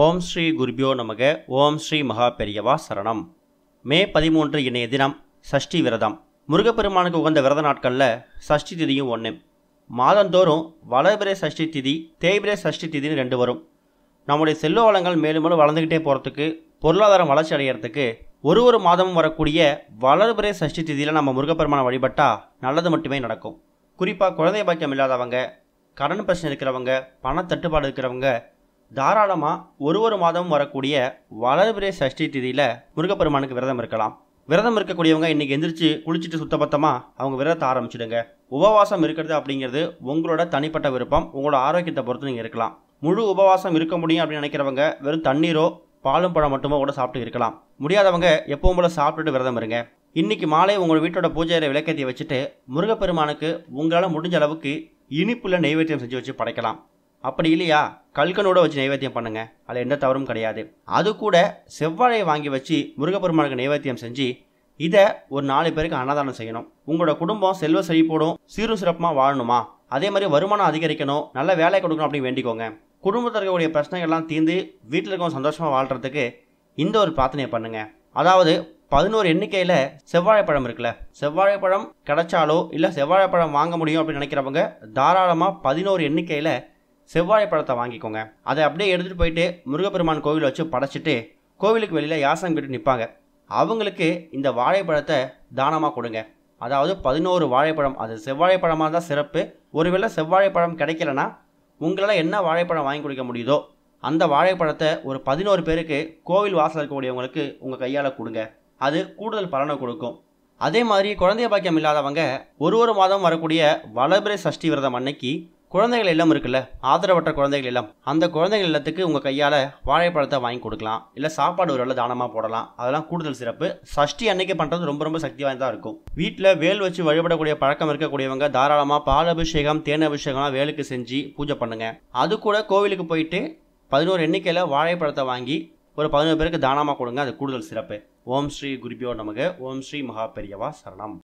ஓம் ஸ்ரீ குருபியோ நமக ஓம் ஸ்ரீ மகா பெரியவா சரணம் மே பதிமூன்று இன்றைய தினம் சஷ்டி விரதம் முருகப்பெருமானுக்கு உகந்த விரத நாட்களில் சஷ்டி திதியும் ஒன்று மாதந்தோறும் வளபிரே சஷ்டி திதி தேய்பிரே சஷ்டி திதின்னு ரெண்டு வரும் நம்முடைய செல்வ வளங்கள் மேலும் மேலும் வளர்ந்துக்கிட்டே போகிறதுக்கு பொருளாதாரம் வளர்ச்சி அடைகிறதுக்கு ஒரு ஒரு மாதமும் வரக்கூடிய வளர்புரே சஷ்டி திதியில் நம்ம முருகப்பெருமானை வழிபட்டால் நல்லது மட்டுமே நடக்கும் குறிப்பாக குழந்தை பாக்கியம் இல்லாதவங்க கடன் பிரச்சனை இருக்கிறவங்க பணத்தட்டுப்பாடு இருக்கிறவங்க தாராளமாக ஒரு ஒரு மாதமும் வரக்கூடிய வளர்பிரே சஷ்டி திதியில் முருகப்பெருமானுக்கு விரதம் இருக்கலாம் விரதம் இருக்கக்கூடியவங்க இன்றைக்கி எந்திரிச்சு குளிச்சுட்டு சுத்தபத்தமாக அவங்க விரதத்தை ஆரம்பிச்சிடுங்க உபவாசம் இருக்கிறது அப்படிங்கிறது உங்களோட தனிப்பட்ட விருப்பம் உங்களோட ஆரோக்கியத்தை பொறுத்து நீங்கள் இருக்கலாம் முழு உபவாசம் இருக்க முடியும் அப்படின்னு நினைக்கிறவங்க வெறும் தண்ணீரோ பாலும் பழம் மட்டுமோ கூட சாப்பிட்டு இருக்கலாம் முடியாதவங்க எப்பவும் போல் சாப்பிட்டுட்டு விரதம் இருங்க இன்னைக்கு மாலை உங்கள் வீட்டோட பூஜை விளக்கத்தை வச்சுட்டு முருகப்பெருமானுக்கு உங்களால் முடிஞ்ச அளவுக்கு இனிப்புள்ள நெய்வேத்தியம் செஞ்சு வச்சு படைக்கலாம் அப்படி இல்லையா கல்கனோட வச்சு நைவேத்தியம் பண்ணுங்க அதில் எந்த தவறும் கிடையாது அது கூட செவ்வாழையை வாங்கி வச்சு முருகப்பெருமானுக்கு நைவேத்தியம் செஞ்சு இதை ஒரு நாலு பேருக்கு அன்னதானம் செய்யணும் உங்களோட குடும்பம் செல்வ செழிப்போடும் சீரும் சிறப்பமாக வாழணுமா அதே மாதிரி வருமானம் அதிகரிக்கணும் நல்ல வேலை கொடுக்கணும் அப்படின்னு வேண்டிக்கோங்க குடும்பத்தில் இருக்கக்கூடிய பிரச்சனைகள் எல்லாம் தீர்ந்து வீட்டில் இருக்கவங்க சந்தோஷமாக வாழ்கிறதுக்கு இந்த ஒரு பிரார்த்தனையை பண்ணுங்கள் அதாவது பதினோரு எண்ணிக்கையில் செவ்வாழைப்பழம் இருக்குல்ல செவ்வாழைப்பழம் கிடைச்சாலோ இல்லை செவ்வாழைப்பழம் வாங்க முடியும் அப்படின்னு நினைக்கிறவங்க தாராளமாக பதினோரு எண்ணிக்கையில் செவ்வாய் பழத்தை வாங்கிக்கோங்க அதை அப்படியே எடுத்துகிட்டு போயிட்டு முருகப்பெருமான் கோவில் வச்சு படைச்சிட்டு கோவிலுக்கு வெளியில் யாசம் கேட்டு நிற்பாங்க அவங்களுக்கு இந்த வாழைப்பழத்தை தானமாக கொடுங்க அதாவது பதினோரு வாழைப்பழம் அது செவ்வாழைப்பழமாக தான் சிறப்பு ஒருவேளை செவ்வாழைப்பழம் கிடைக்கலனா உங்களால் என்ன வாழைப்பழம் வாங்கி கொடுக்க முடியுதோ அந்த வாழைப்பழத்தை ஒரு பதினோரு பேருக்கு கோவில் வாசல் இருக்கக்கூடியவங்களுக்கு உங்கள் கையால் கொடுங்க அது கூடுதல் பலனை கொடுக்கும் அதே மாதிரி குழந்தைய பாக்கியம் இல்லாதவங்க ஒரு ஒரு மாதம் வரக்கூடிய வளபிரை சஷ்டி விரதம் அன்னைக்கு குழந்தைகள் எல்லாம் இருக்குல்ல ஆதரவற்ற குழந்தைகள் எல்லாம் அந்த குழந்தைகள் எல்லாத்துக்கு உங்கள் கையால் வாழைப்பழத்தை வாங்கி கொடுக்கலாம் இல்லை சாப்பாடு ஒரு தானமாக போடலாம் அதெல்லாம் கூடுதல் சிறப்பு சஷ்டி அன்னைக்கு பண்ணுறது ரொம்ப ரொம்ப சக்தி வாய்ந்ததாக இருக்கும் வீட்டில் வேல் வச்சு வழிபடக்கூடிய பழக்கம் இருக்கக்கூடியவங்க தாராளமாக பால் அபிஷேகம் தேன் அபிஷேகம்லாம் வேலுக்கு செஞ்சு பூஜை பண்ணுங்க அது கூட கோவிலுக்கு போயிட்டு பதினோரு எண்ணிக்கையில் வாழைப்பழத்தை வாங்கி ஒரு பதினோரு பேருக்கு தானமாக கொடுங்க அது கூடுதல் சிறப்பு ஓம் ஸ்ரீ குருபியோ நமக ஓம் ஸ்ரீ மகா பெரியவா சரணம்